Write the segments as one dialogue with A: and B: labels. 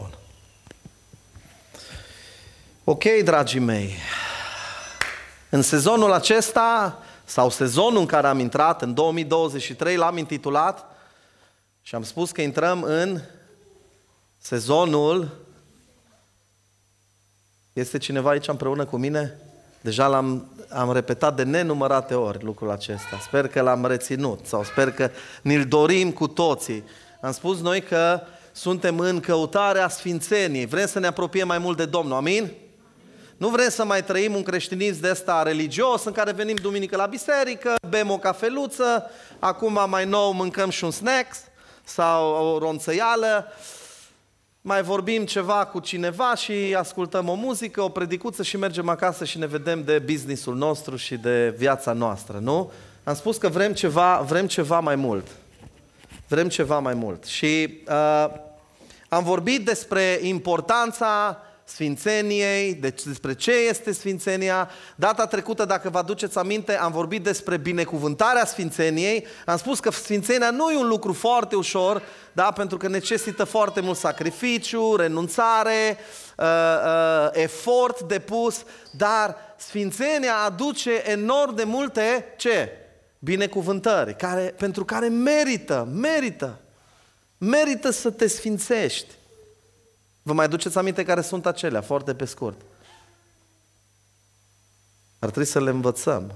A: Bun. Ok, dragii mei. În sezonul acesta, sau sezonul în care am intrat, în 2023, l-am intitulat și am spus că intrăm în sezonul. Este cineva aici împreună cu mine? Deja l-am am repetat de nenumărate ori lucrul acesta. Sper că l-am reținut sau sper că ne-l dorim cu toții. Am spus noi că suntem în căutarea sfințeniei, vrem să ne apropiem mai mult de Domnul, amin? amin. Nu vrem să mai trăim un creștinism de ăsta religios în care venim duminică la biserică, bem o cafeluță, acum mai nou mâncăm și un snack sau o ronțăială, mai vorbim ceva cu cineva și ascultăm o muzică, o predicuță și mergem acasă și ne vedem de businessul nostru și de viața noastră, nu? Am spus că vrem ceva, vrem ceva mai mult. Vrem ceva mai mult. Și uh, am vorbit despre importanța sfințeniei, deci despre ce este sfințenia. Data trecută, dacă vă aduceți aminte, am vorbit despre binecuvântarea sfințeniei. Am spus că sfințenia nu e un lucru foarte ușor, da? pentru că necesită foarte mult sacrificiu, renunțare, uh, uh, efort depus, dar sfințenia aduce enorm de multe ce? binecuvântări care, pentru care merită, merită, merită să te sfințești. Vă mai duceți aminte care sunt acelea, foarte pe scurt. Ar trebui să le învățăm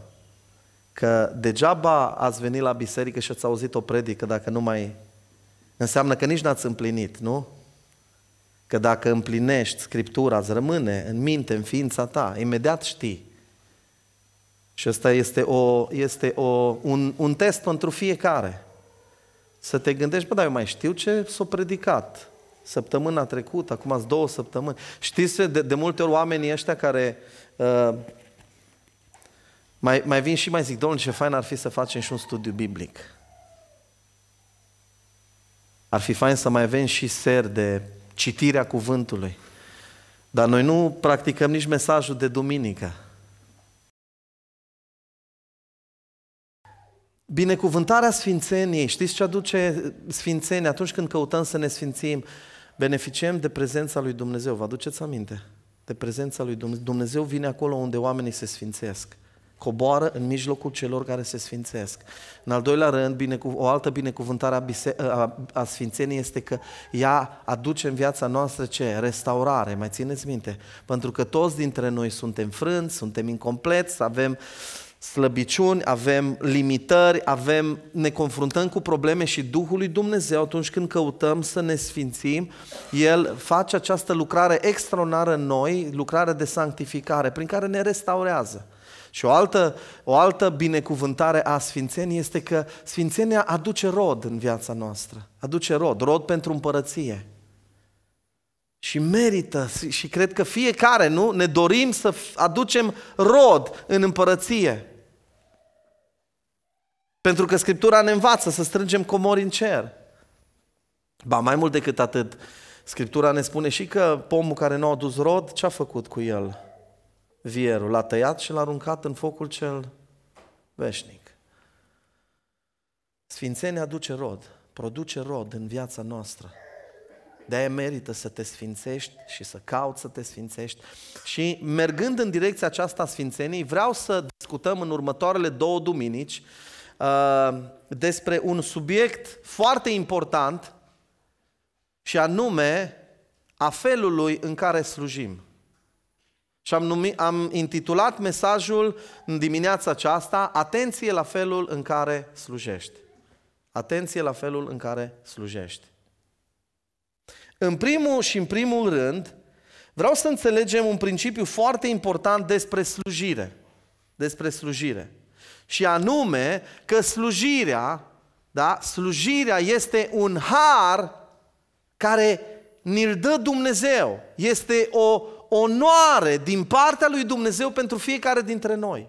A: că degeaba ați venit la biserică și ați auzit o predică dacă nu mai... Înseamnă că nici n-ați împlinit, nu? Că dacă împlinești Scriptura, îți rămâne în minte, în ființa ta, imediat știi și ăsta este, o, este o, un, un test pentru fiecare. Să te gândești, bă, dar eu mai știu ce s-a predicat săptămâna trecută, acum sunt două săptămâni. Știți, de, de multe ori oamenii ăștia care uh, mai, mai vin și mai zic, domnule, ce fain ar fi să facem și un studiu biblic. Ar fi fain să mai avem și ser de citirea cuvântului. Dar noi nu practicăm nici mesajul de duminică. Binecuvântarea sfințeniei, știți ce aduce sfințenia atunci când căutăm să ne sfințim? Beneficiem de prezența lui Dumnezeu, vă aduceți aminte? De prezența lui Dumnezeu. Dumnezeu vine acolo unde oamenii se sfințesc. Coboară în mijlocul celor care se sfințesc. În al doilea rând, o altă binecuvântare a, bise- a, a sfințeniei este că ea aduce în viața noastră ce? Restaurare, mai țineți minte? Pentru că toți dintre noi suntem frânți, suntem incompleți, avem slăbiciuni, avem limitări, avem, ne confruntăm cu probleme și Duhul lui Dumnezeu atunci când căutăm să ne sfințim, El face această lucrare extraordinară în noi, lucrare de sanctificare, prin care ne restaurează. Și o altă, o altă binecuvântare a Sfințeniei este că Sfințenia aduce rod în viața noastră. Aduce rod, rod pentru împărăție. Și merită și cred că fiecare, nu? Ne dorim să aducem rod în împărăție. Pentru că Scriptura ne învață să strângem comori în cer. Ba, mai mult decât atât, Scriptura ne spune și că pomul care nu a adus rod, ce a făcut cu el? Vierul l-a tăiat și l-a aruncat în focul cel veșnic. Sfințenia aduce rod, produce rod în viața noastră. De-aia merită să te sfințești și să cauți să te sfințești. Și mergând în direcția aceasta a sfințenii, vreau să discutăm în următoarele două duminici uh, despre un subiect foarte important și anume a felului în care slujim. Și am, numit, am intitulat mesajul în dimineața aceasta, Atenție la felul în care slujești. Atenție la felul în care slujești. În primul și în primul rând, vreau să înțelegem un principiu foarte important despre slujire. Despre slujire. Și anume că slujirea, da, slujirea este un har care ne-l dă Dumnezeu. Este o onoare din partea lui Dumnezeu pentru fiecare dintre noi.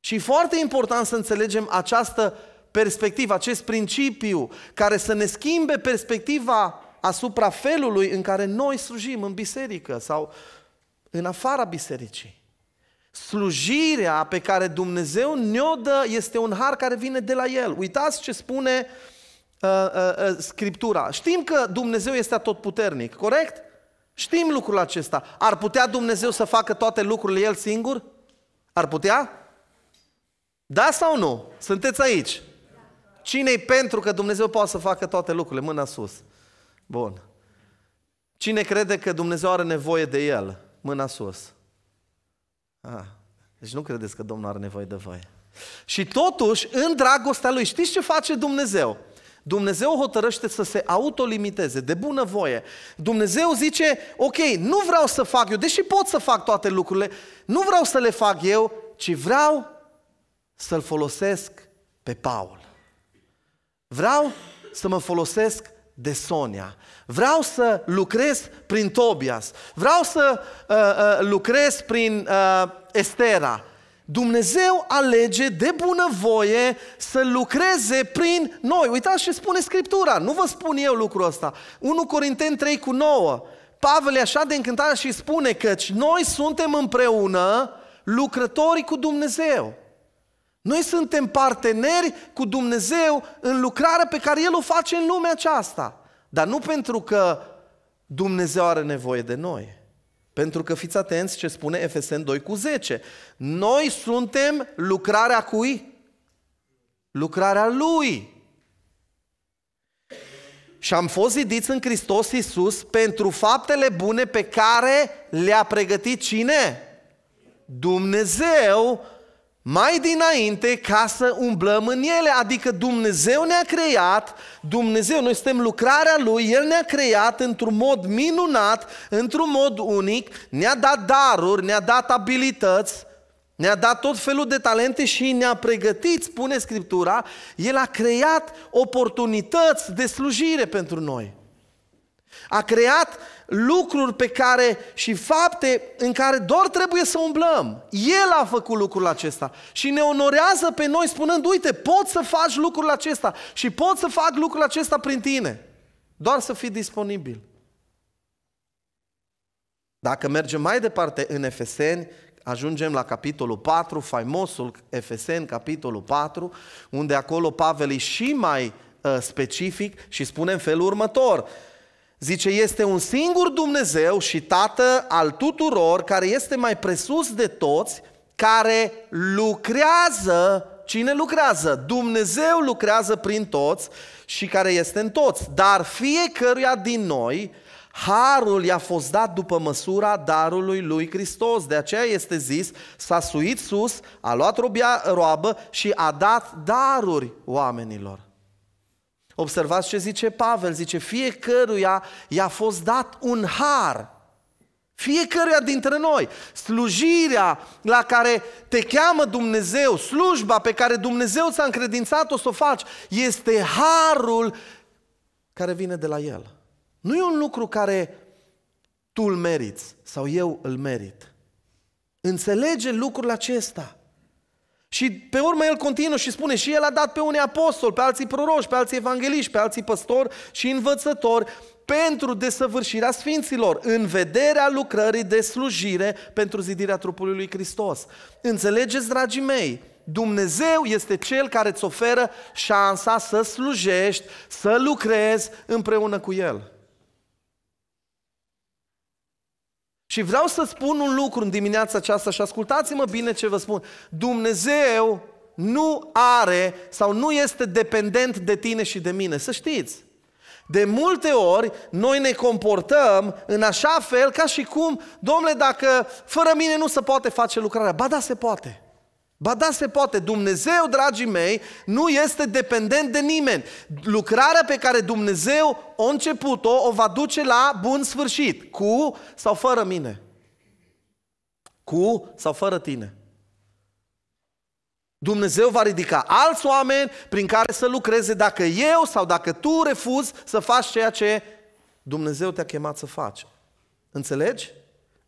A: Și e foarte important să înțelegem această perspectivă, acest principiu care să ne schimbe perspectiva asupra felului în care noi slujim în biserică sau în afara bisericii. Slujirea pe care Dumnezeu ne-o dă este un har care vine de la El. Uitați ce spune uh, uh, uh, Scriptura. Știm că Dumnezeu este atotputernic, corect? Știm lucrul acesta. Ar putea Dumnezeu să facă toate lucrurile El singur? Ar putea? Da sau nu? Sunteți aici? Cine-i pentru că Dumnezeu poate să facă toate lucrurile? Mâna sus. Bun. Cine crede că Dumnezeu are nevoie de el? Mâna sus. Ah, deci nu credeți că Domnul are nevoie de voi. Și totuși, în dragostea lui, știți ce face Dumnezeu? Dumnezeu hotărăște să se autolimiteze, de bună voie. Dumnezeu zice, ok, nu vreau să fac eu, deși pot să fac toate lucrurile, nu vreau să le fac eu, ci vreau să-l folosesc pe Paul. Vreau să mă folosesc de Sonia. Vreau să lucrez prin Tobias. Vreau să uh, uh, lucrez prin uh, Estera. Dumnezeu alege de bunăvoie să lucreze prin noi. Uitați ce spune Scriptura, nu vă spun eu lucrul ăsta. 1 Corinteni 3 cu 9. Pavel e așa de încântat și spune căci noi suntem împreună lucrătorii cu Dumnezeu. Noi suntem parteneri cu Dumnezeu în lucrarea pe care El o face în lumea aceasta. Dar nu pentru că Dumnezeu are nevoie de noi. Pentru că fiți atenți ce spune Efesen 2 cu 10. Noi suntem lucrarea cui? Lucrarea Lui. Și am fost zidiți în Hristos Iisus pentru faptele bune pe care le-a pregătit cine? Dumnezeu mai dinainte ca să umblăm în ele. Adică Dumnezeu ne-a creat, Dumnezeu, noi suntem lucrarea Lui, El ne-a creat într-un mod minunat, într-un mod unic, ne-a dat daruri, ne-a dat abilități, ne-a dat tot felul de talente și ne-a pregătit, spune Scriptura, El a creat oportunități de slujire pentru noi. A creat lucruri pe care și fapte în care doar trebuie să umblăm. El a făcut lucrul acesta și ne onorează pe noi spunând, uite, pot să faci lucrul acesta și pot să fac lucrul acesta prin tine. Doar să fii disponibil. Dacă mergem mai departe în Efeseni, ajungem la capitolul 4, faimosul Efeseni, capitolul 4, unde acolo Pavel e și mai uh, specific și spune în felul următor – Zice, este un singur Dumnezeu și Tată al tuturor, care este mai presus de toți, care lucrează, cine lucrează? Dumnezeu lucrează prin toți și care este în toți. Dar fiecăruia din noi, harul i-a fost dat după măsura darului lui Hristos. De aceea este zis, s-a suit sus, a luat robia, roabă și a dat daruri oamenilor. Observați ce zice Pavel, zice, fiecăruia i-a fost dat un har. Fiecăruia dintre noi. Slujirea la care te cheamă Dumnezeu, slujba pe care Dumnezeu ți-a încredințat-o să o faci, este harul care vine de la El. Nu e un lucru care tu îl meriți sau eu îl merit. Înțelege lucrul acesta. Și pe urmă el continuă și spune și el a dat pe unii apostoli, pe alții proroși, pe alții evangeliști, pe alții păstori și învățători pentru desăvârșirea sfinților, în vederea lucrării de slujire pentru zidirea trupului lui Hristos. Înțelegeți, dragii mei, Dumnezeu este Cel care îți oferă șansa să slujești, să lucrezi împreună cu El. Și vreau să spun un lucru în dimineața aceasta și ascultați-mă bine ce vă spun. Dumnezeu nu are sau nu este dependent de tine și de mine, să știți. De multe ori noi ne comportăm în așa fel ca și cum, domnule, dacă fără mine nu se poate face lucrarea. Ba da, se poate. Ba da, se poate. Dumnezeu, dragii mei, nu este dependent de nimeni. Lucrarea pe care Dumnezeu a început-o, o va duce la bun sfârșit. Cu sau fără mine? Cu sau fără tine? Dumnezeu va ridica alți oameni prin care să lucreze dacă eu sau dacă tu refuzi să faci ceea ce Dumnezeu te-a chemat să faci. Înțelegi?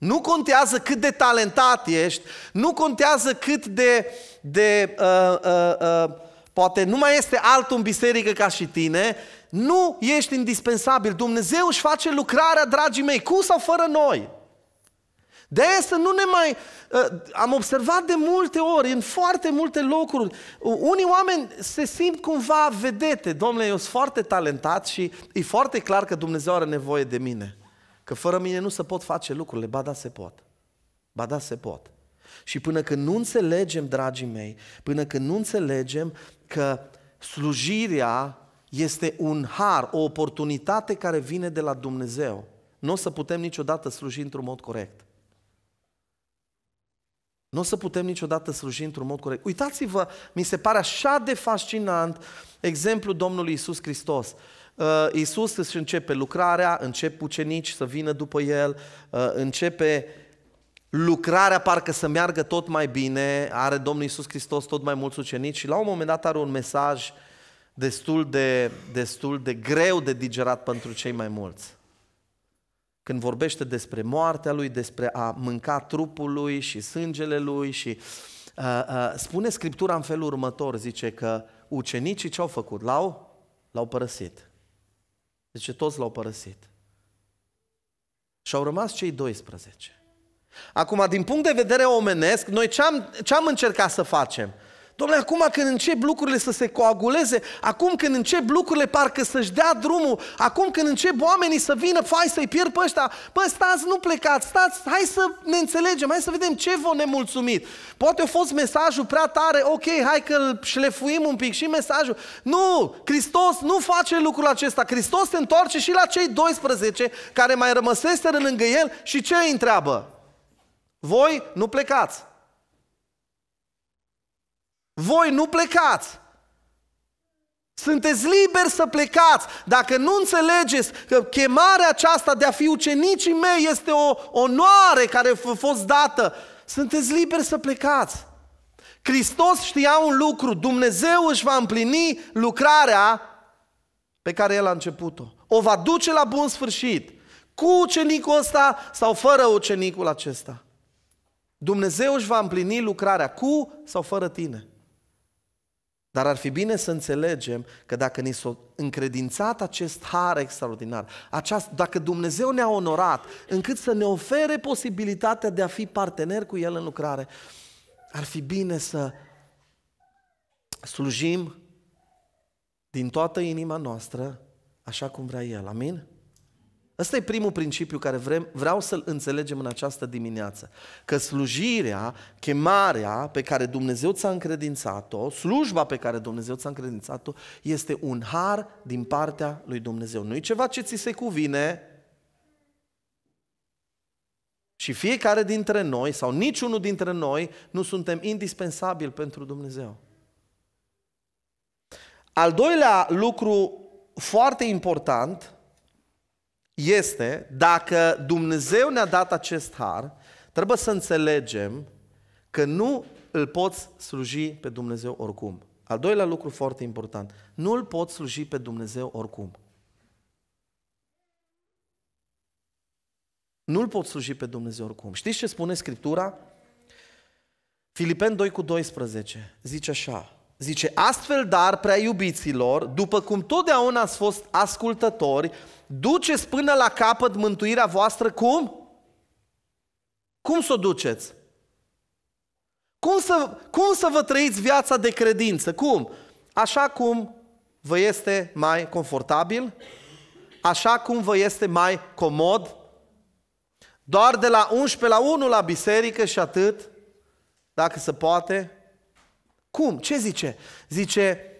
A: Nu contează cât de talentat ești, nu contează cât de, de uh, uh, uh, poate nu mai este altul în biserică ca și tine, nu ești indispensabil. Dumnezeu își face lucrarea, dragii mei, cu sau fără noi. De asta nu ne mai... Uh, am observat de multe ori, în foarte multe locuri, unii oameni se simt cumva vedete. Domnule, eu sunt foarte talentat și e foarte clar că Dumnezeu are nevoie de mine. Că fără mine nu se pot face lucrurile, ba da se pot. Ba da se pot. Și până când nu înțelegem, dragii mei, până când nu înțelegem că slujirea este un har, o oportunitate care vine de la Dumnezeu, nu o să putem niciodată sluji într-un mod corect. Nu o să putem niciodată sluji într-un mod corect. Uitați-vă, mi se pare așa de fascinant exemplul Domnului Isus Hristos. Uh, Iisus își începe lucrarea, încep ucenici să vină după el, uh, începe lucrarea parcă să meargă tot mai bine, are Domnul Iisus Hristos tot mai mulți ucenici și la un moment dat are un mesaj destul de, destul de greu de digerat pentru cei mai mulți. Când vorbește despre moartea lui, despre a mânca trupul lui și sângele lui și uh, uh, spune Scriptura în felul următor, zice că ucenicii ce au făcut? L-au, l-au părăsit. Zice, deci toți l-au părăsit. Și au rămas cei 12. Acum, din punct de vedere omenesc, noi ce am, ce am încercat să facem? Domnule, acum când încep lucrurile să se coaguleze, acum când încep lucrurile parcă să-și dea drumul, acum când încep oamenii să vină, fai să-i pierd pe ăștia, bă, stați, nu plecați, stați, hai să ne înțelegem, hai să vedem ce vă nemulțumit. Poate a fost mesajul prea tare, ok, hai că îl șlefuim un pic și mesajul. Nu, Hristos nu face lucrul acesta, Hristos se întoarce și la cei 12 care mai rămăseseră lângă el și ce îi întreabă? Voi nu plecați. Voi nu plecați. Sunteți liberi să plecați. Dacă nu înțelegeți că chemarea aceasta de a fi ucenicii mei este o onoare care a fost dată, sunteți liberi să plecați. Hristos știa un lucru, Dumnezeu își va împlini lucrarea pe care El a început-o. O va duce la bun sfârșit, cu ucenicul ăsta sau fără ucenicul acesta. Dumnezeu își va împlini lucrarea cu sau fără tine. Dar ar fi bine să înțelegem că dacă ni s-a încredințat acest har extraordinar, aceast, dacă Dumnezeu ne-a onorat încât să ne ofere posibilitatea de a fi partener cu El în lucrare, ar fi bine să slujim din toată inima noastră așa cum vrea El. Amin? Ăsta e primul principiu care vrem, vreau să-l înțelegem în această dimineață. Că slujirea, chemarea pe care Dumnezeu ți-a încredințat-o, slujba pe care Dumnezeu ți-a încredințat-o, este un har din partea lui Dumnezeu. Nu e ceva ce ți se cuvine. Și fiecare dintre noi, sau niciunul dintre noi, nu suntem indispensabili pentru Dumnezeu. Al doilea lucru foarte important – este dacă Dumnezeu ne-a dat acest har, trebuie să înțelegem că nu îl poți sluji pe Dumnezeu oricum. Al doilea lucru foarte important, nu îl poți sluji pe Dumnezeu oricum. nu îl poți sluji pe Dumnezeu oricum. Știți ce spune Scriptura? Filipen 2 cu 12 zice așa, Zice, astfel dar, prea iubiților, după cum totdeauna ați fost ascultători, duceți până la capăt mântuirea voastră cum? Cum să o duceți? Cum să, cum să vă trăiți viața de credință? Cum? Așa cum vă este mai confortabil, așa cum vă este mai comod, doar de la 11 la 1 la biserică și atât, dacă se poate, cum? Ce zice? Zice,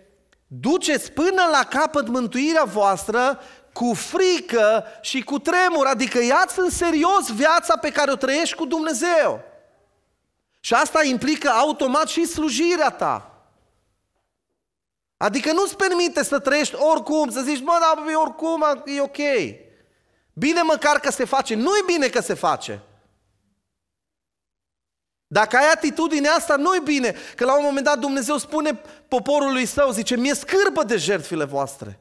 A: duceți până la capăt mântuirea voastră cu frică și cu tremur, adică iați în serios viața pe care o trăiești cu Dumnezeu. Și asta implică automat și slujirea ta. Adică nu-ți permite să trăiești oricum, să zici, mă, dar oricum e ok. Bine măcar că se face. Nu-i bine că se face. Dacă ai atitudinea asta, nu-i bine. Că la un moment dat Dumnezeu spune poporului său, zice, mi-e scârbă de jertfile voastre.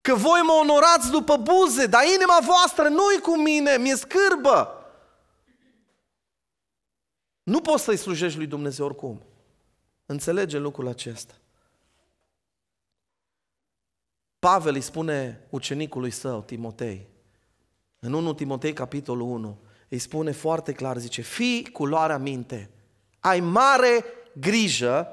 A: Că voi mă onorați după buze, dar inima voastră nu-i cu mine, mi-e scârbă. Nu poți să-i slujești lui Dumnezeu oricum. Înțelege lucrul acesta. Pavel îi spune ucenicului său, Timotei, în 1 Timotei, capitolul 1, îi spune foarte clar, zice, fii cu luarea minte, ai mare grijă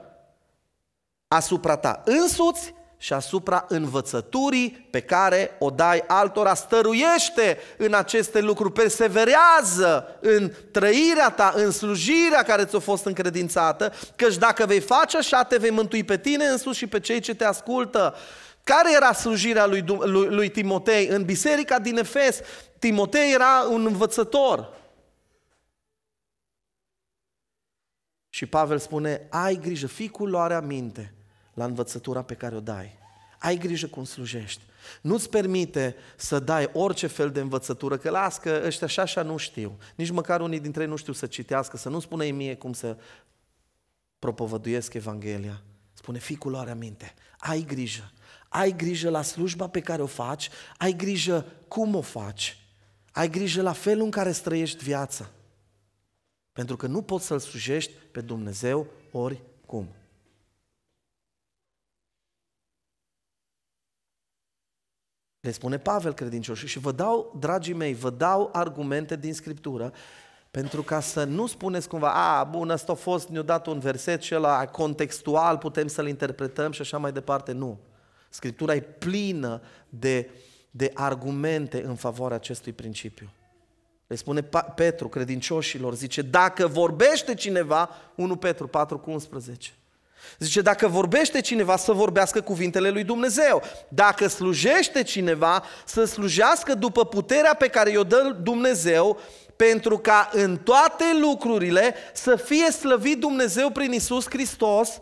A: asupra ta însuți și asupra învățăturii pe care o dai altora. Stăruiește în aceste lucruri, perseverează în trăirea ta, în slujirea care ți-a fost încredințată, căci dacă vei face așa, te vei mântui pe tine însuși și pe cei ce te ascultă. Care era slujirea lui, lui, lui Timotei? În biserica din Efes, Timotei era un învățător. Și Pavel spune, ai grijă, fii cu luarea minte la învățătura pe care o dai. Ai grijă cum slujești. Nu-ți permite să dai orice fel de învățătură, că las că ăștia așa așa nu știu. Nici măcar unii dintre ei nu știu să citească, să nu spune mie cum să propovăduiesc Evanghelia. Spune, fii cu luarea minte, ai grijă. Ai grijă la slujba pe care o faci, ai grijă cum o faci, ai grijă la felul în care străiești viața. Pentru că nu poți să-L slujești pe Dumnezeu oricum. Le spune Pavel credincioșii și vă dau, dragii mei, vă dau argumente din Scriptură pentru ca să nu spuneți cumva, a, bun, ăsta a fost, ne-a dat un verset și ăla contextual, putem să-l interpretăm și așa mai departe. Nu. Scriptura e plină de, de argumente în favoarea acestui principiu. Le spune Petru, credincioșilor, zice, dacă vorbește cineva, 1 Petru 4 cu 11, Zice, dacă vorbește cineva, să vorbească cuvintele lui Dumnezeu. Dacă slujește cineva, să slujească după puterea pe care i-o dă Dumnezeu, pentru ca în toate lucrurile să fie slăvit Dumnezeu prin Isus Hristos,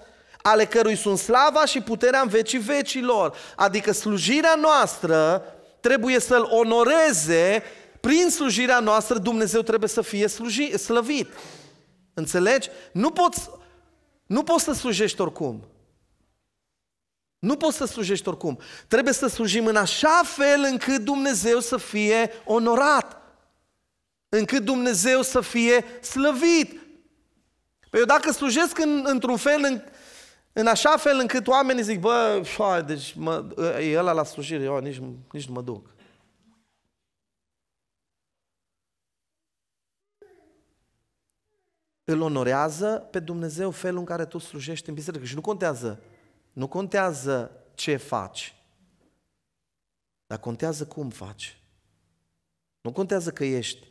A: ale cărui sunt slava și puterea în vecii vecilor. Adică slujirea noastră trebuie să-L onoreze prin slujirea noastră Dumnezeu trebuie să fie sluji, slăvit. Înțelegi? Nu poți, nu poți să slujești oricum. Nu poți să slujești oricum. Trebuie să slujim în așa fel încât Dumnezeu să fie onorat. Încât Dumnezeu să fie slăvit. Păi eu dacă slujesc în, într-un fel în, în așa fel încât oamenii zic, bă, fă, deci mă, e ăla la slujire, eu nici, nici nu mă duc. Îl onorează pe Dumnezeu felul în care tu slujești în biserică. Și nu contează, nu contează ce faci, dar contează cum faci. Nu contează că ești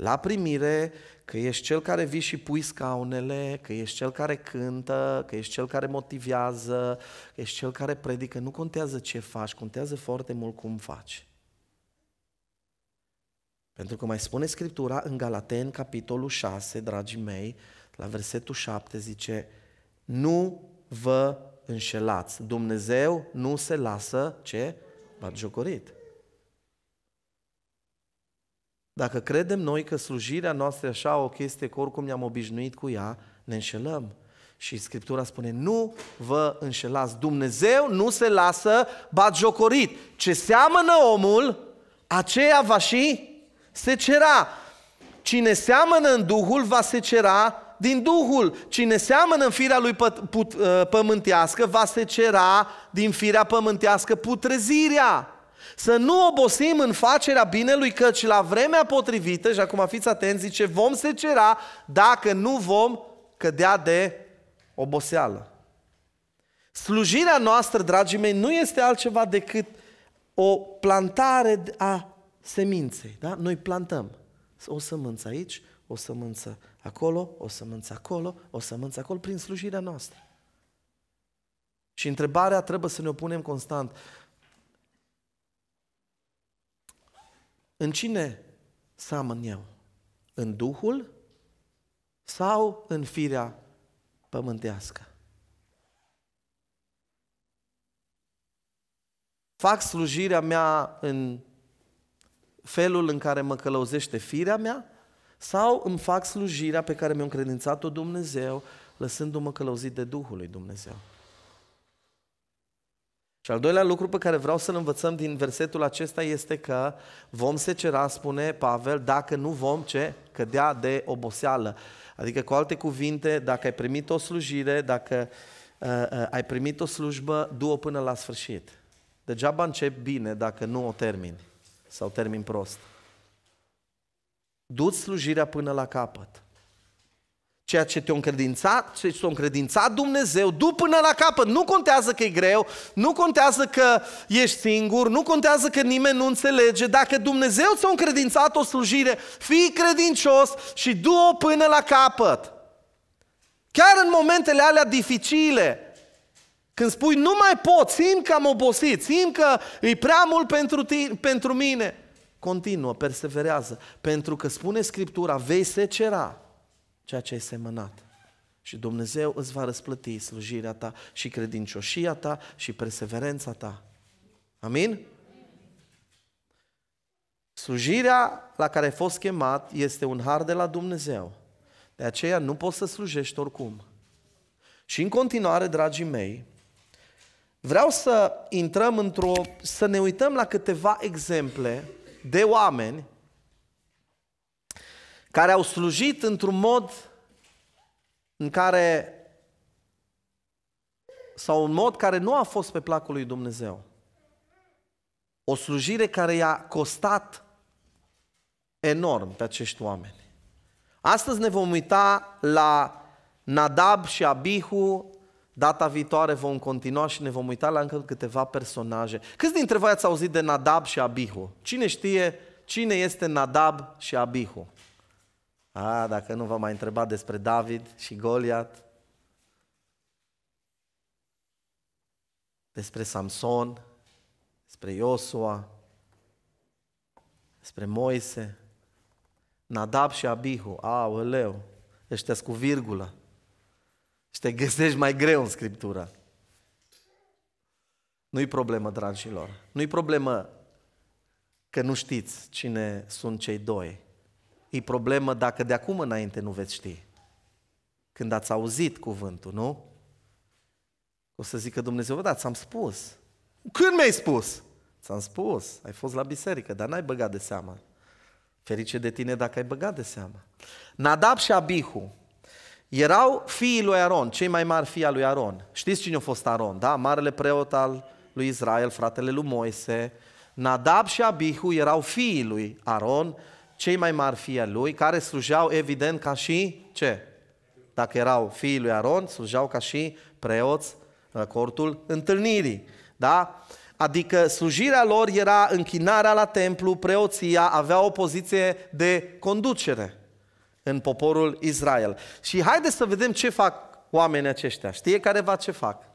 A: la primire, că ești cel care vii și pui scaunele, că ești cel care cântă, că ești cel care motivează, că ești cel care predică. Nu contează ce faci, contează foarte mult cum faci. Pentru că mai spune Scriptura în Galaten, capitolul 6, dragii mei, la versetul 7 zice Nu vă înșelați, Dumnezeu nu se lasă ce? Bagiocorit. jocorit. Dacă credem noi că slujirea noastră e așa o chestie că oricum ne-am obișnuit cu ea, ne înșelăm. Și Scriptura spune, nu vă înșelați. Dumnezeu nu se lasă batjocorit. Ce seamănă omul, aceea va și secera. Cine seamănă în Duhul, va secera din Duhul. Cine seamănă în firea lui pământească, va secera din firea pământească putrezirea. Să nu obosim în facerea binelui, căci la vremea potrivită, și acum fiți atenți, zice, vom secera dacă nu vom cădea de oboseală. Slujirea noastră, dragii mei, nu este altceva decât o plantare a seminței. Da? Noi plantăm o sămânță aici, o sămânță acolo, o sămânță acolo, o sămânță acolo, prin slujirea noastră. Și întrebarea trebuie să ne o punem constant. În cine seamăn eu? În Duhul sau în firea pământească? Fac slujirea mea în felul în care mă călăuzește firea mea sau îmi fac slujirea pe care mi-a încredințat-o Dumnezeu lăsându-mă călăuzit de Duhul lui Dumnezeu? Și al doilea lucru pe care vreau să-l învățăm din versetul acesta este că vom cera, spune Pavel, dacă nu vom ce? Cădea de oboseală. Adică, cu alte cuvinte, dacă ai primit o slujire, dacă uh, uh, ai primit o slujbă, du-o până la sfârșit. Degeaba încep bine dacă nu o termin sau termin prost. Du-ți slujirea până la capăt ceea ce te-a încredințat, ce ți-a încredințat Dumnezeu, du până la capăt. Nu contează că e greu, nu contează că ești singur, nu contează că nimeni nu înțelege. Dacă Dumnezeu ți-a încredințat o slujire, fii credincios și du-o până la capăt. Chiar în momentele alea dificile, când spui nu mai pot, simt că am obosit, simt că e prea mult pentru, tine, pentru mine, continuă, perseverează, pentru că spune Scriptura, vei secera ceea ce ai semănat. Și Dumnezeu îți va răsplăti slujirea ta și credincioșia ta și perseverența ta. Amin? Slujirea la care ai fost chemat este un har de la Dumnezeu. De aceea nu poți să slujești oricum. Și în continuare, dragii mei, vreau să intrăm într-o, să ne uităm la câteva exemple de oameni care au slujit într-un mod în care sau un mod care nu a fost pe placul lui Dumnezeu. O slujire care i-a costat enorm pe acești oameni. Astăzi ne vom uita la Nadab și Abihu, data viitoare vom continua și ne vom uita la încă câteva personaje. Câți dintre voi ați auzit de Nadab și Abihu? Cine știe cine este Nadab și Abihu? A, dacă nu vă mai întreba despre David și Goliat, despre Samson, despre Iosua, despre Moise, Nadab și Abihu, aoleu, ăștia cu virgulă. Și te găsești mai greu în Scriptură. Nu-i problemă, dragilor. Nu-i problemă că nu știți cine sunt cei doi e problemă dacă de acum înainte nu veți ști. Când ați auzit cuvântul, nu? O să zică Dumnezeu, da, ți-am spus. Când mi-ai spus? Ți-am spus, ai fost la biserică, dar n-ai băgat de seamă. Ferice de tine dacă ai băgat de seamă. Nadab și Abihu erau fiii lui Aron, cei mai mari fii al lui Aron. Știți cine a fost Aron, da? Marele preot al lui Israel, fratele lui Moise. Nadab și Abihu erau fiii lui Aron, cei mai mari fii al lui, care slujeau evident ca și ce? Dacă erau fiii lui Aron, slujeau ca și preoți la uh, cortul întâlnirii. Da? Adică slujirea lor era închinarea la templu, preoția avea o poziție de conducere în poporul Israel. Și haideți să vedem ce fac oamenii aceștia. Știe careva ce fac?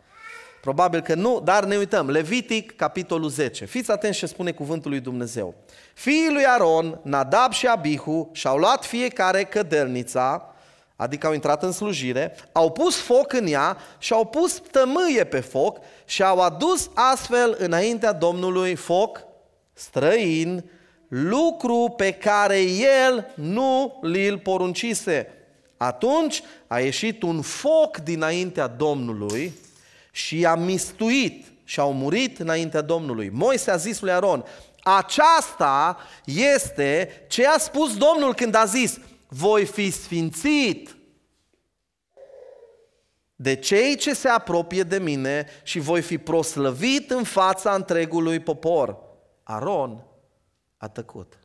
A: Probabil că nu, dar ne uităm. Levitic, capitolul 10. Fiți atenți ce spune cuvântul lui Dumnezeu. Fiii lui Aron, Nadab și Abihu, și-au luat fiecare cădelnița, adică au intrat în slujire, au pus foc în ea și au pus tămâie pe foc și au adus astfel înaintea Domnului foc străin, lucru pe care el nu li-l poruncise. Atunci a ieșit un foc dinaintea Domnului și a mistuit și au murit înaintea Domnului. Moise a zis lui Aron, aceasta este ce a spus Domnul când a zis, voi fi sfințit de cei ce se apropie de mine și voi fi proslăvit în fața întregului popor. Aron a tăcut.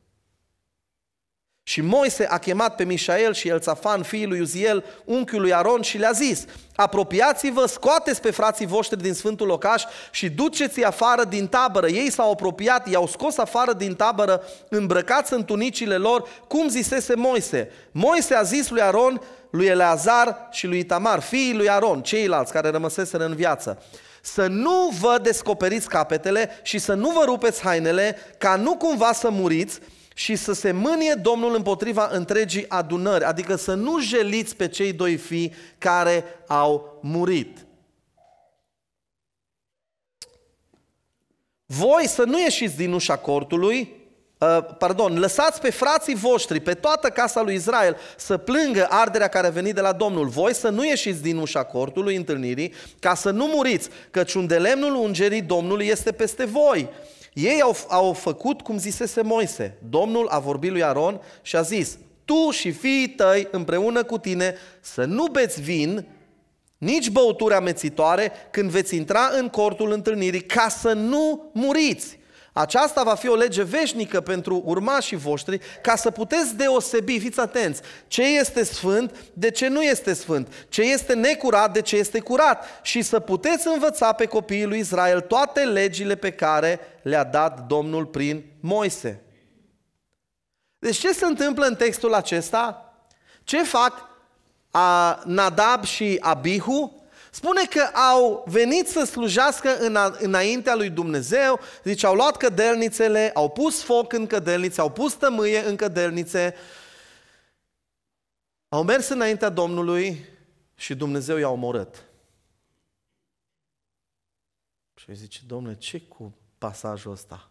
A: Și Moise a chemat pe Mișael și Elțafan, fiul lui Uziel, unchiul lui Aron și le-a zis, apropiați-vă, scoateți pe frații voștri din Sfântul Locaș și duceți-i afară din tabără. Ei s-au apropiat, i-au scos afară din tabără, îmbrăcați în tunicile lor, cum zisese Moise. Moise a zis lui Aron, lui Eleazar și lui Itamar, fiii lui Aron, ceilalți care rămăseseră în viață să nu vă descoperiți capetele și să nu vă rupeți hainele, ca nu cumva să muriți, și să se mânie Domnul împotriva întregii adunări, adică să nu jeliți pe cei doi fii care au murit. Voi să nu ieșiți din ușa cortului, uh, pardon, lăsați pe frații voștri, pe toată casa lui Israel, să plângă arderea care a venit de la Domnul. Voi să nu ieșiți din ușa cortului întâlnirii, ca să nu muriți, căci un de lemnul ungerii Domnului este peste voi. Ei au, au făcut cum zisese Moise. Domnul a vorbit lui Aron și a zis, tu și fiii tăi împreună cu tine să nu beți vin, nici băuturi amețitoare, când veți intra în cortul întâlnirii, ca să nu muriți. Aceasta va fi o lege veșnică pentru urmașii voștri, ca să puteți deosebi, fiți atenți, ce este sfânt, de ce nu este sfânt, ce este necurat, de ce este curat și să puteți învăța pe copiii lui Israel toate legile pe care le-a dat Domnul prin Moise. Deci ce se întâmplă în textul acesta? Ce fac a Nadab și Abihu? Spune că au venit să slujească înaintea lui Dumnezeu, zice, au luat cădelnițele, au pus foc în cădelnițe, au pus tămâie în cădelnițe, au mers înaintea Domnului și Dumnezeu i-a omorât. Și îi zice, domnule, ce cu pasajul ăsta?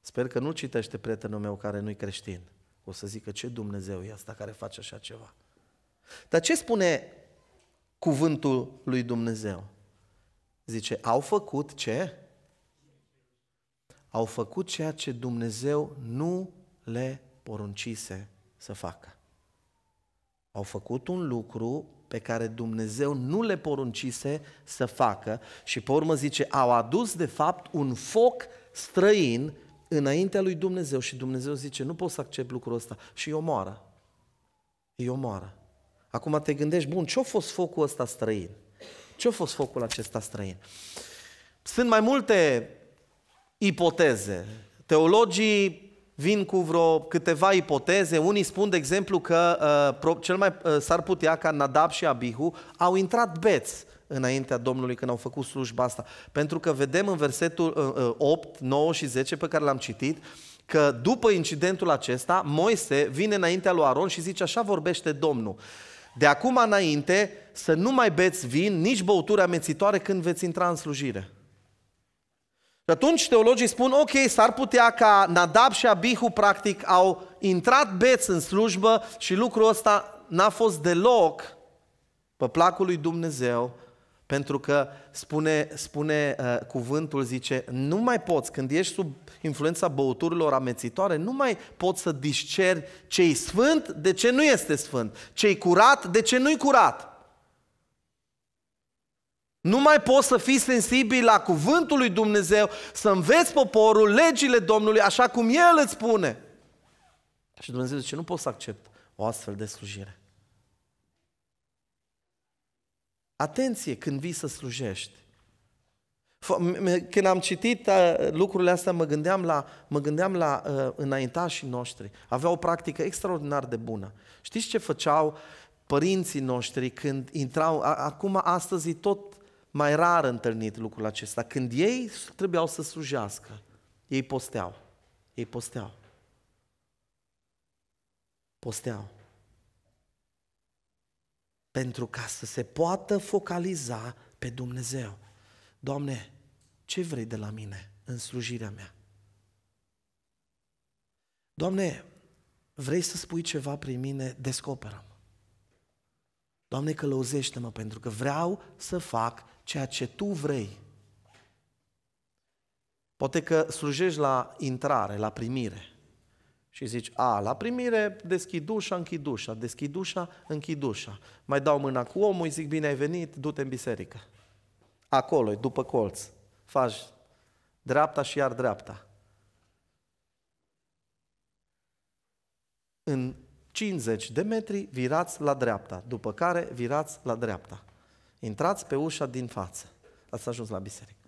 A: Sper că nu citește prietenul meu care nu-i creștin. O să zică, ce Dumnezeu e asta care face așa ceva? Dar ce spune cuvântul lui Dumnezeu. Zice, au făcut ce? Au făcut ceea ce Dumnezeu nu le poruncise să facă. Au făcut un lucru pe care Dumnezeu nu le poruncise să facă și pe urmă zice, au adus de fapt un foc străin înaintea lui Dumnezeu și Dumnezeu zice, nu pot să accept lucrul ăsta și îi omoară. Îi omoară. Acum te gândești, bun, ce-a fost focul ăsta străin? Ce-a fost focul acesta străin? Sunt mai multe ipoteze. Teologii vin cu vreo câteva ipoteze. Unii spun, de exemplu, că uh, cel mai uh, s-ar putea ca Nadab și Abihu au intrat beți înaintea Domnului când au făcut slujba asta. Pentru că vedem în versetul uh, 8, uh, 9 și 10 pe care l-am citit că după incidentul acesta, Moise vine înaintea lui Aron și zice așa vorbește Domnul. Uh, de acum înainte să nu mai beți vin, nici băuturi amețitoare când veți intra în slujire. Și atunci teologii spun, ok, s-ar putea ca Nadab și Abihu practic au intrat beți în slujbă și lucrul ăsta n-a fost deloc pe placul lui Dumnezeu pentru că spune, spune uh, cuvântul, zice, nu mai poți, când ești sub influența băuturilor amețitoare, nu mai poți să disceri ce e sfânt de ce nu este sfânt, ce e curat de ce nu e curat. Nu mai poți să fii sensibil la cuvântul lui Dumnezeu, să înveți poporul legile Domnului așa cum El îți spune. Și Dumnezeu zice, nu pot să accept o astfel de slujire. Atenție când vii să slujești. Când am citit uh, lucrurile astea, mă gândeam la, mă gândeam la uh, înaintașii noștri. Aveau o practică extraordinar de bună. Știți ce făceau părinții noștri când intrau, acum astăzi e tot mai rar întâlnit lucrul acesta, când ei trebuiau să slujească, ei posteau. Ei posteau. Posteau pentru ca să se poată focaliza pe Dumnezeu. Doamne, ce vrei de la mine în slujirea mea? Doamne, vrei să spui ceva prin mine? Descoperă-mă. Doamne, călăuzește-mă pentru că vreau să fac ceea ce Tu vrei. Poate că slujești la intrare, la primire. Și zici, a, la primire deschid ușa, închid ușa, deschid ușa, închid ușa. Mai dau mâna cu omul, îi zic, bine ai venit, du-te în biserică. Acolo, după colț. Faci dreapta și iar dreapta. În 50 de metri virați la dreapta, după care virați la dreapta. Intrați pe ușa din față. Ați ajuns la biserică.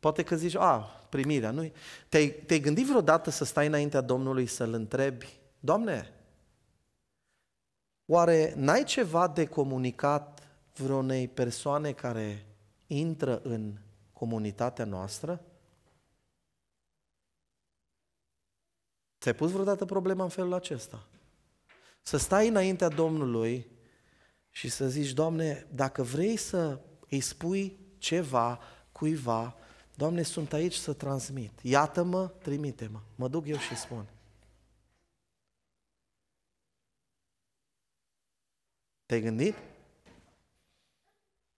A: Poate că zici, a, ah, primirea, nu te-ai, te-ai gândit vreodată să stai înaintea Domnului să-L întrebi, Doamne, oare n-ai ceva de comunicat vreunei persoane care intră în comunitatea noastră? Ți-ai pus vreodată problema în felul acesta? Să stai înaintea Domnului și să zici, Doamne, dacă vrei să îi spui ceva cuiva, Doamne, sunt aici să transmit. Iată-mă, trimite-mă. Mă duc eu și spun. Te-ai gândit?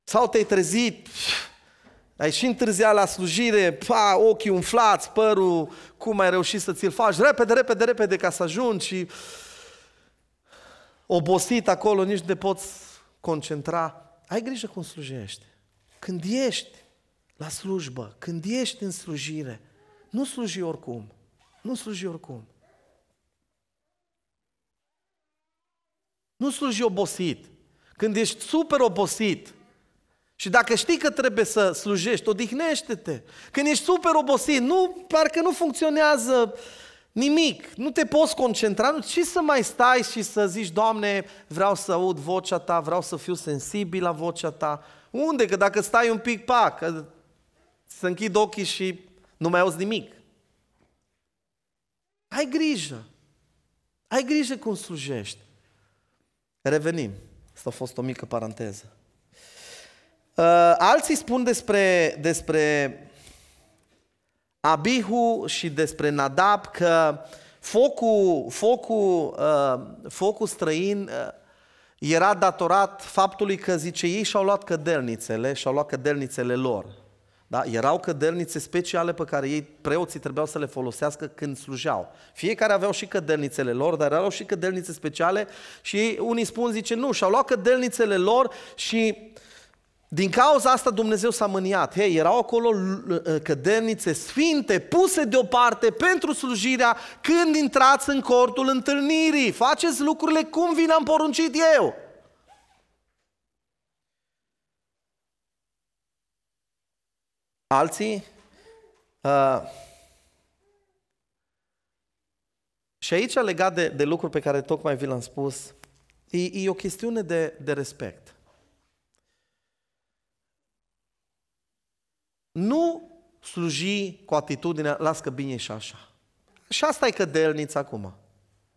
A: Sau te-ai trezit, ai și întârziat la slujire, pa, ochii umflați, părul, cum ai reușit să ți-l faci? Repede, repede, repede ca să ajungi și obosit acolo, nici nu te poți concentra. Ai grijă cum slujești. Când ești la slujbă, când ești în slujire, nu sluji oricum. Nu sluji oricum. Nu sluji obosit. Când ești super obosit și dacă știi că trebuie să slujești, odihnește-te. Când ești super obosit, nu, parcă nu funcționează nimic, nu te poți concentra, nu, ce să mai stai și să zici, Doamne, vreau să aud vocea Ta, vreau să fiu sensibil la vocea Ta. Unde? Că dacă stai un pic, pac, să închid ochii și nu mai auzi nimic. Ai grijă. Ai grijă cum slujești. Revenim. Asta a fost o mică paranteză. Uh, alții spun despre, despre Abihu și despre Nadab că focul, focul, uh, focul străin uh, era datorat faptului că, zice, ei și-au luat cădelnițele și-au luat cădelnițele lor. Da? Erau cădelnițe speciale pe care ei, preoții, trebuiau să le folosească când slujeau. Fiecare aveau și cădelnițele lor, dar erau și cădelnițe speciale și unii spun, zice, nu, și-au luat cădelnițele lor și din cauza asta Dumnezeu s-a mâniat. Hei, erau acolo cădelnițe sfinte puse deoparte pentru slujirea când intrați în cortul întâlnirii. Faceți lucrurile cum vi le-am poruncit eu. alții. Uh, și aici, legat de, de lucruri pe care tocmai vi l-am spus, e, e o chestiune de, de respect. Nu sluji cu atitudinea, las că bine și așa. Și asta e cădelnița acum.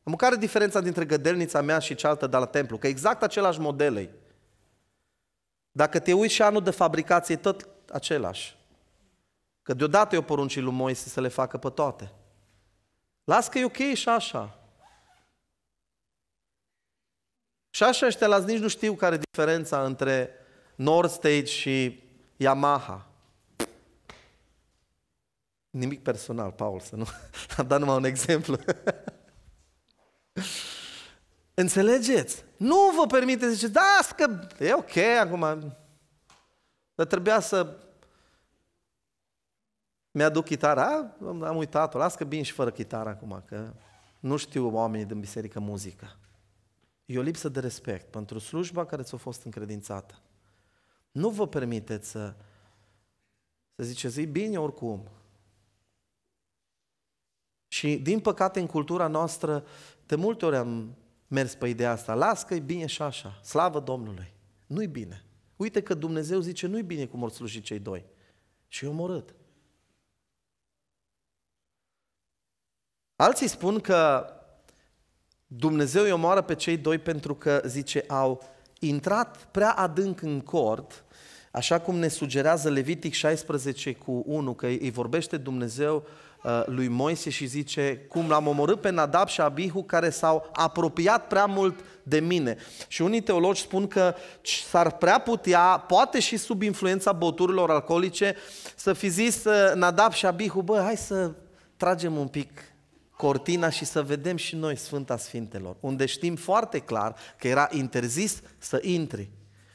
A: Am care diferența dintre gădelnița mea și cealaltă de la templu? Că exact același model Dacă te uiți și anul de fabricație, tot același. Că deodată eu porunci lui Moise să le facă pe toate. Las că e ok și așa. Și așa ăștia las nici nu știu care e diferența între Stage și Yamaha. Nimic personal, Paul, să nu... Am dat numai un exemplu. Înțelegeți? Nu vă permiteți, ziceți, da, că e ok acum. Dar trebuia să mi-aduc chitara, am uitat-o, las că bine și fără chitară acum, că nu știu oamenii din biserică muzică. E o lipsă de respect pentru slujba care ți-a fost încredințată. Nu vă permiteți să, să ziceți, e bine oricum. Și din păcate în cultura noastră, de multe ori am mers pe ideea asta, las că e bine și așa, slavă Domnului, nu-i bine. Uite că Dumnezeu zice, nu-i bine cum or sluji cei doi. Și e omorât. Alții spun că Dumnezeu îi omoară pe cei doi pentru că, zice, au intrat prea adânc în cord, așa cum ne sugerează Levitic 16 cu 1, că îi vorbește Dumnezeu uh, lui Moise și zice cum l-am omorât pe Nadab și Abihu care s-au apropiat prea mult de mine. Și unii teologi spun că s-ar prea putea, poate și sub influența băuturilor alcoolice, să fi zis uh, Nadab și Abihu, bă, hai să tragem un pic cortina și să vedem și noi Sfânta Sfintelor, unde știm foarte clar că era interzis să intri.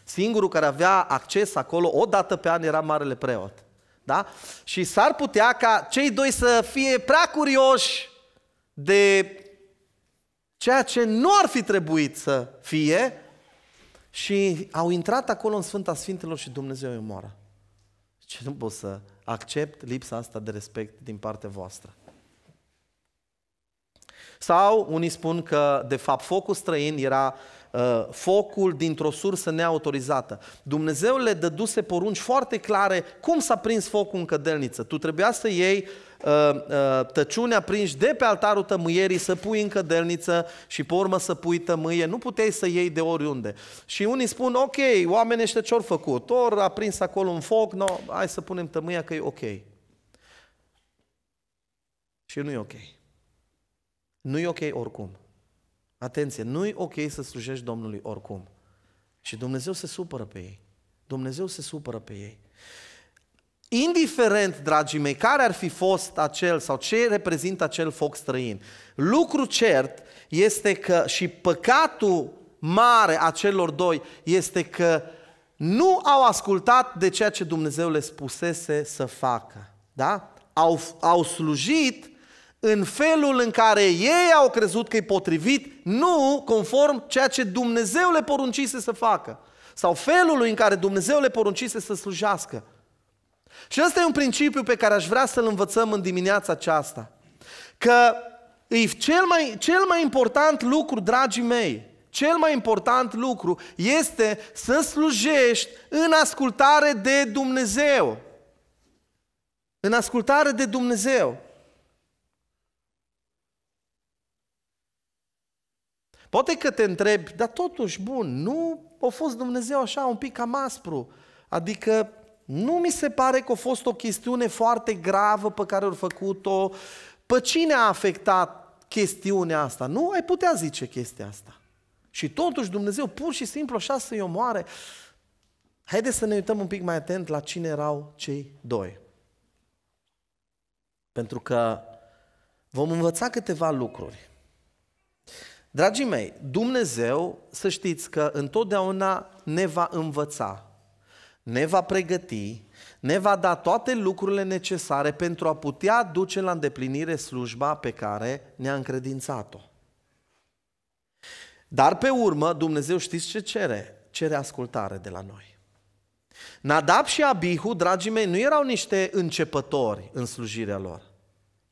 A: Singurul care avea acces acolo o dată pe an era Marele Preot. Da? Și s-ar putea ca cei doi să fie prea curioși de ceea ce nu ar fi trebuit să fie și au intrat acolo în Sfânta Sfintelor și Dumnezeu îi omoară. Ce nu pot să accept lipsa asta de respect din partea voastră. Sau unii spun că, de fapt, focul străin era uh, focul dintr-o sursă neautorizată. Dumnezeu le dăduse porunci foarte clare cum s-a prins focul în cădelniță. Tu trebuia să iei uh, uh, tăciunea prinși de pe altarul tămâierii, să pui în cădelniță și pe urmă să pui tămâie. Nu puteai să iei de oriunde. Și unii spun, ok, oamenii ăștia ce-au făcut? Ori a prins acolo un foc, no, hai să punem tămâia că e ok. Și nu e ok. Nu e ok oricum. Atenție, nu e ok să slujești Domnului oricum. Și Dumnezeu se supără pe ei. Dumnezeu se supără pe ei. Indiferent, dragii mei, care ar fi fost acel sau ce reprezintă acel foc străin, lucru cert este că și păcatul mare a celor doi este că nu au ascultat de ceea ce Dumnezeu le spusese să facă. Da? Au, au slujit în felul în care ei au crezut că e potrivit, nu conform ceea ce Dumnezeu le poruncise să facă. Sau felul în care Dumnezeu le poruncise să slujească. Și ăsta e un principiu pe care aș vrea să-l învățăm în dimineața aceasta. Că e cel mai, cel mai important lucru, dragii mei, cel mai important lucru este să slujești în ascultare de Dumnezeu. În ascultare de Dumnezeu. Poate că te întrebi, dar totuși, bun, nu a fost Dumnezeu așa un pic cam aspru? Adică nu mi se pare că a fost o chestiune foarte gravă pe care au făcut-o. Pe cine a afectat chestiunea asta? Nu ai putea zice chestia asta. Și totuși Dumnezeu pur și simplu așa să-i omoare. Haideți să ne uităm un pic mai atent la cine erau cei doi. Pentru că vom învăța câteva lucruri. Dragii mei, Dumnezeu, să știți că întotdeauna ne va învăța, ne va pregăti, ne va da toate lucrurile necesare pentru a putea duce la îndeplinire slujba pe care ne-a încredințat-o. Dar pe urmă, Dumnezeu știți ce cere? Cere ascultare de la noi. Nadab și Abihu, dragii mei, nu erau niște începători în slujirea lor.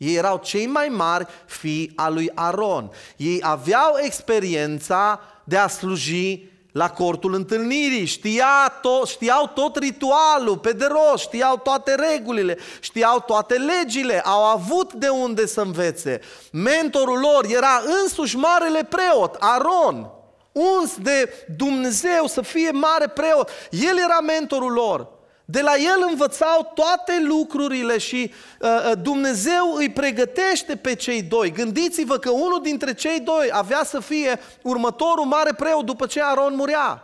A: Ei erau cei mai mari fii a lui Aron. Ei aveau experiența de a sluji la cortul întâlnirii, Știa to- știau tot ritualul pe de rost, știau toate regulile, știau toate legile, au avut de unde să învețe. Mentorul lor era însuși marele preot, Aron, uns de Dumnezeu să fie mare preot. El era mentorul lor. De la el învățau toate lucrurile și uh, uh, Dumnezeu îi pregătește pe cei doi. Gândiți-vă că unul dintre cei doi avea să fie următorul mare preot după ce Aron murea.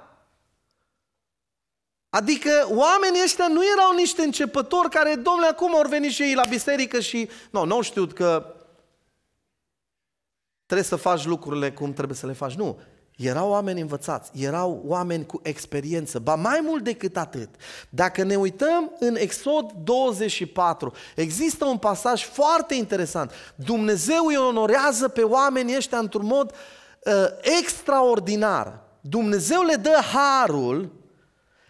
A: Adică oamenii ăștia nu erau niște începători care, domnule, acum au venit și ei la biserică și... Nu, no, nu știu că trebuie să faci lucrurile cum trebuie să le faci. Nu, erau oameni învățați, erau oameni cu experiență, ba mai mult decât atât. Dacă ne uităm în Exod 24, există un pasaj foarte interesant. Dumnezeu îi onorează pe oamenii ăștia într-un mod uh, extraordinar. Dumnezeu le dă harul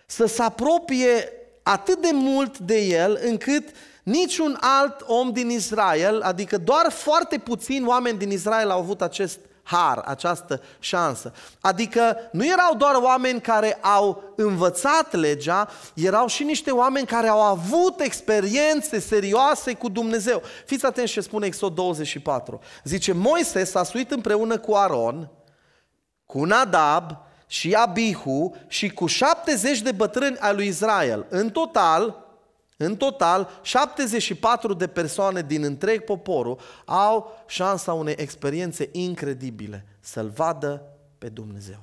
A: să se apropie atât de mult de el încât niciun alt om din Israel, adică doar foarte puțini oameni din Israel au avut acest uh, har, această șansă. Adică nu erau doar oameni care au învățat legea, erau și niște oameni care au avut experiențe serioase cu Dumnezeu. Fiți atenți ce spune Exod 24. Zice, Moise s-a suit împreună cu Aron, cu Nadab și Abihu și cu 70 de bătrâni ai lui Israel. În total, în total, 74 de persoane din întreg poporul au șansa unei experiențe incredibile, să-L vadă pe Dumnezeu.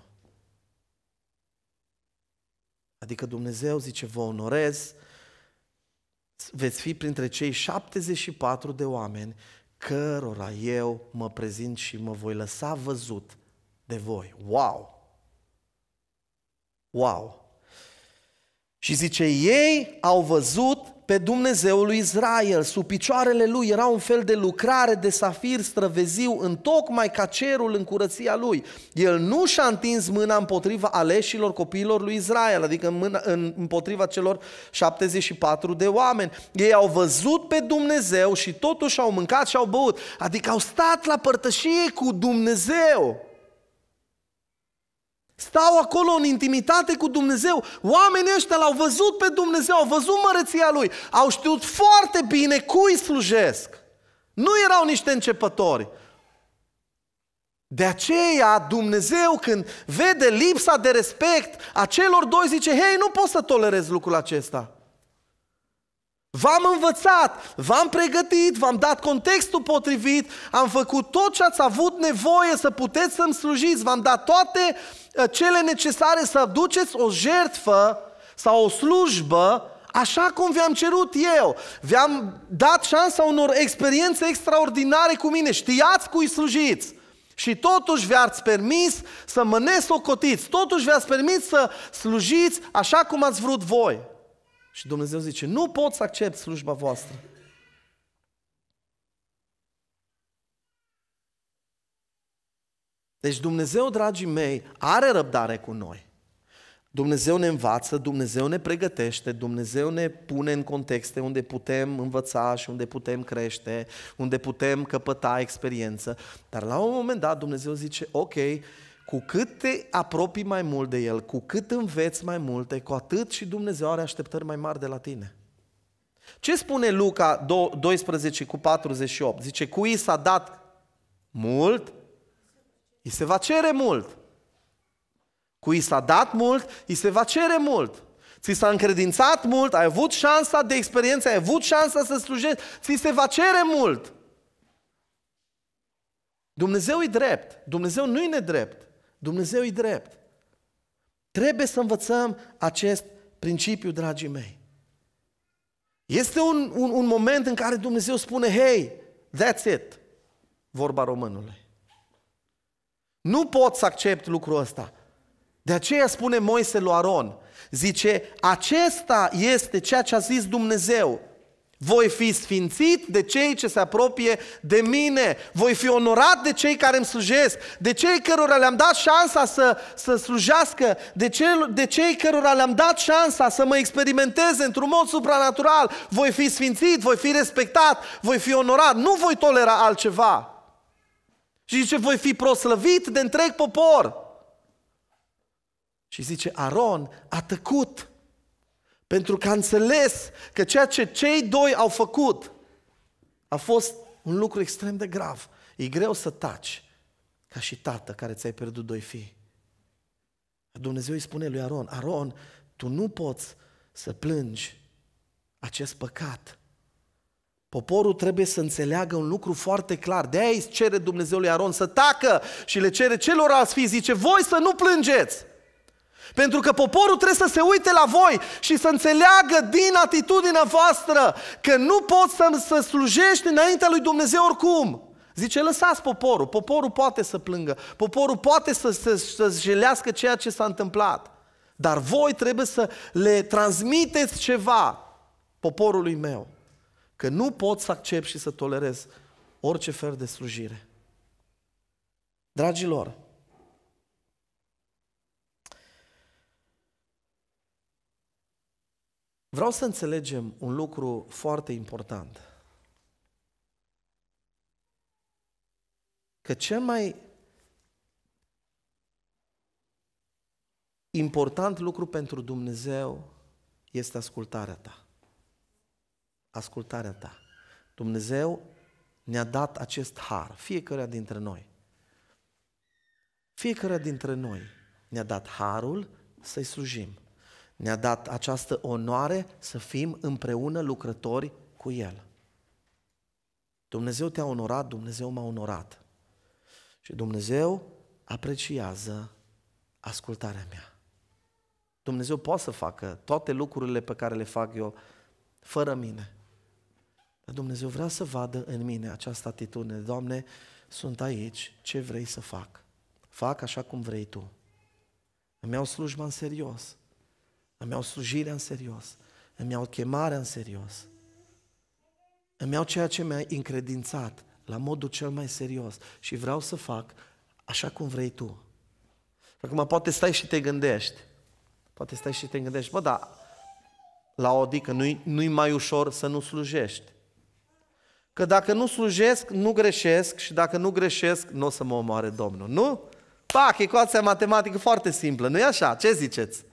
A: Adică Dumnezeu zice, vă onorez, veți fi printre cei 74 de oameni cărora eu mă prezint și mă voi lăsa văzut de voi. Wow! Wow! Și zice, ei au văzut pe Dumnezeul lui Israel, sub picioarele lui era un fel de lucrare de safir străveziu, în tocmai ca cerul în curăția lui. El nu și-a întins mâna împotriva aleșilor copiilor lui Israel, adică în mâna, în, împotriva celor 74 de oameni. Ei au văzut pe Dumnezeu și totuși au mâncat și au băut, adică au stat la părtășie cu Dumnezeu. Stau acolo în intimitate cu Dumnezeu. Oamenii ăștia l-au văzut pe Dumnezeu, au văzut măreția Lui. Au știut foarte bine cui slujesc. Nu erau niște începători. De aceea Dumnezeu când vede lipsa de respect a celor doi zice, hei, nu poți să tolerezi lucrul acesta. V-am învățat, v-am pregătit, v-am dat contextul potrivit, am făcut tot ce ați avut nevoie să puteți să-mi slujiți, v-am dat toate uh, cele necesare să aduceți o jertfă sau o slujbă așa cum vi-am cerut eu. Vi-am dat șansa unor experiențe extraordinare cu mine, știați cui slujiți. Și totuși vi-ați permis să mă nesocotiți, totuși vi-ați permis să slujiți așa cum ați vrut voi. Și Dumnezeu zice, nu pot să accept slujba voastră. Deci Dumnezeu, dragii mei, are răbdare cu noi. Dumnezeu ne învață, Dumnezeu ne pregătește, Dumnezeu ne pune în contexte unde putem învăța și unde putem crește, unde putem căpăta experiență. Dar la un moment dat Dumnezeu zice, ok, cu cât te apropii mai mult de El, cu cât înveți mai multe, cu atât și Dumnezeu are așteptări mai mari de la tine. Ce spune Luca 12 cu 48? Zice, i s-a dat mult, i se va cere mult. Cu i s-a dat mult, i se va cere mult. Ți s-a încredințat mult, ai avut șansa de experiență, ai avut șansa să slujești, ți se va cere mult. Dumnezeu e drept, Dumnezeu nu e nedrept. Dumnezeu e drept. Trebuie să învățăm acest principiu, dragii mei. Este un, un, un moment în care Dumnezeu spune, hei, that's it, vorba românului. Nu pot să accept lucrul ăsta. De aceea spune Moise lui Aron, zice, acesta este ceea ce a zis Dumnezeu, voi fi sfințit de cei ce se apropie de mine. Voi fi onorat de cei care îmi slujesc, de cei cărora le-am dat șansa să, să slujească, de, cel, de cei cărora le-am dat șansa să mă experimenteze într-un mod supranatural. Voi fi sfințit, voi fi respectat, voi fi onorat. Nu voi tolera altceva. Și zice, voi fi proslăvit de întreg popor. Și zice, Aron a tăcut. Pentru că a înțeles că ceea ce cei doi au făcut a fost un lucru extrem de grav. E greu să taci ca și tată care ți-ai pierdut doi fii. Dumnezeu îi spune lui Aron, Aron, tu nu poți să plângi acest păcat. Poporul trebuie să înțeleagă un lucru foarte clar. De aia îi cere Dumnezeu lui Aron să tacă și le cere celorlalți fii, zice, voi să nu plângeți. Pentru că poporul trebuie să se uite la voi și să înțeleagă din atitudinea voastră că nu poți să, să slujești înaintea lui Dumnezeu oricum. Zice, lăsați poporul, poporul poate să plângă, poporul poate să, să, să jelească ceea ce s-a întâmplat. Dar voi trebuie să le transmiteți ceva poporului meu, că nu pot să accept și să tolerez orice fel de slujire. Dragilor, Vreau să înțelegem un lucru foarte important. Că cel mai important lucru pentru Dumnezeu este ascultarea ta. Ascultarea ta. Dumnezeu ne-a dat acest har, fiecare dintre noi. Fiecare dintre noi ne-a dat harul să-i slujim ne-a dat această onoare să fim împreună lucrători cu El. Dumnezeu te-a onorat, Dumnezeu m-a onorat. Și Dumnezeu apreciază ascultarea mea. Dumnezeu poate să facă toate lucrurile pe care le fac eu fără mine. Dar Dumnezeu vrea să vadă în mine această atitudine. Doamne, sunt aici, ce vrei să fac? Fac așa cum vrei Tu. Îmi iau slujba în serios îmi iau slujirea în serios, îmi iau chemarea în serios, îmi iau ceea ce mi a încredințat la modul cel mai serios și vreau să fac așa cum vrei tu. Acum poate stai și te gândești, poate stai și te gândești, bă, da, la o adică nu-i, nu-i mai ușor să nu slujești. Că dacă nu slujesc, nu greșesc și dacă nu greșesc, nu o să mă omoare Domnul. Nu? Pac, ecuația matematică foarte simplă, nu-i așa? Ce ziceți?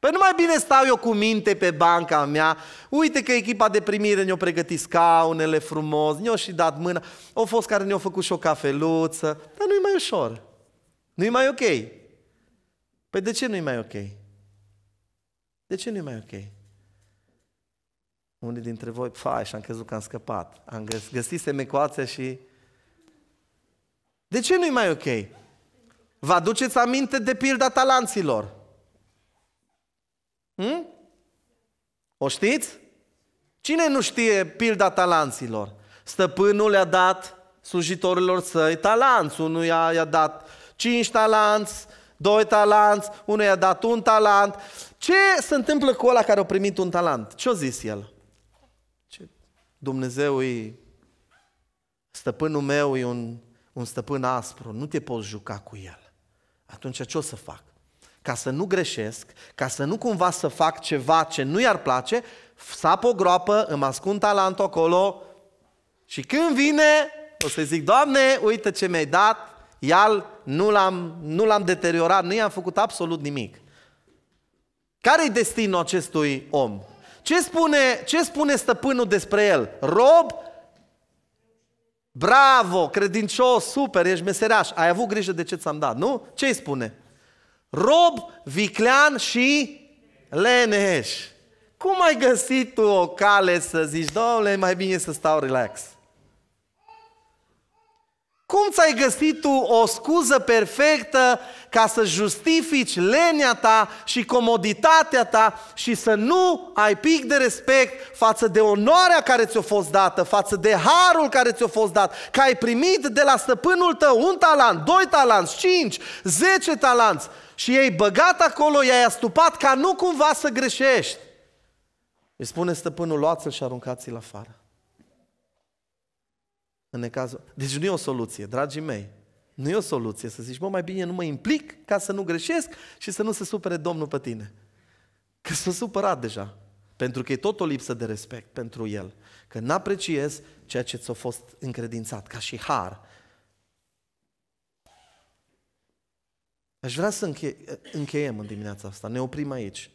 A: Păi nu mai bine stau eu cu minte pe banca mea, uite că echipa de primire ne-a pregătit scaunele frumos, ne-a și dat mâna, au fost care ne-au făcut și o cafeluță, dar nu-i mai ușor, nu-i mai ok. Păi de ce nu-i mai ok? De ce nu-i mai ok? Unii dintre voi, fai, și am crezut că am scăpat. Am găs- găsisem și... De ce nu-i mai ok? Vă aduceți aminte de pilda talanților? Hmm? O știți? Cine nu știe pilda talanților? Stăpânul le-a dat slujitorilor săi talanți. Unul i-a dat cinci talanți, doi talanți, unul i-a dat un talant. Ce se întâmplă cu ăla care a primit un talant? Ce-a zis el? Ce? Dumnezeu e... Stăpânul meu e un, un stăpân aspru, nu te poți juca cu el. Atunci ce o să fac? ca să nu greșesc, ca să nu cumva să fac ceva ce nu i-ar place, sap o groapă, îmi ascund talentul acolo și când vine, o să zic, Doamne, uite ce mi-ai dat, ial, nu l-am, nu l-am deteriorat, nu i-am făcut absolut nimic. Care-i destinul acestui om? Ce spune, ce spune stăpânul despre el? Rob? Bravo, credincios, super, ești meseraș, ai avut grijă de ce ți-am dat, nu? Ce i spune? Rob, viclean și leneș. Cum ai găsit tu o cale să zici, domnule, mai bine să stau relax? Cum ți-ai găsit tu o scuză perfectă ca să justifici lenia ta și comoditatea ta și să nu ai pic de respect față de onoarea care ți-a fost dată, față de harul care ți-a fost dat, că ai primit de la stăpânul tău un talent, doi talanți, cinci, zece talanți, și ei băgat acolo, i-ai astupat ca nu cumva să greșești. Îi spune stăpânul, luați-l și aruncați-l afară. În necazul... Deci nu e o soluție, dragii mei. Nu e o soluție să zici, mă, mai bine nu mă implic ca să nu greșesc și să nu se supere Domnul pe tine. Că s-a supărat deja. Pentru că e tot o lipsă de respect pentru el. Că n-apreciez ceea ce ți-a fost încredințat, ca și har Aș vrea să încheiem în dimineața asta. Ne oprim aici.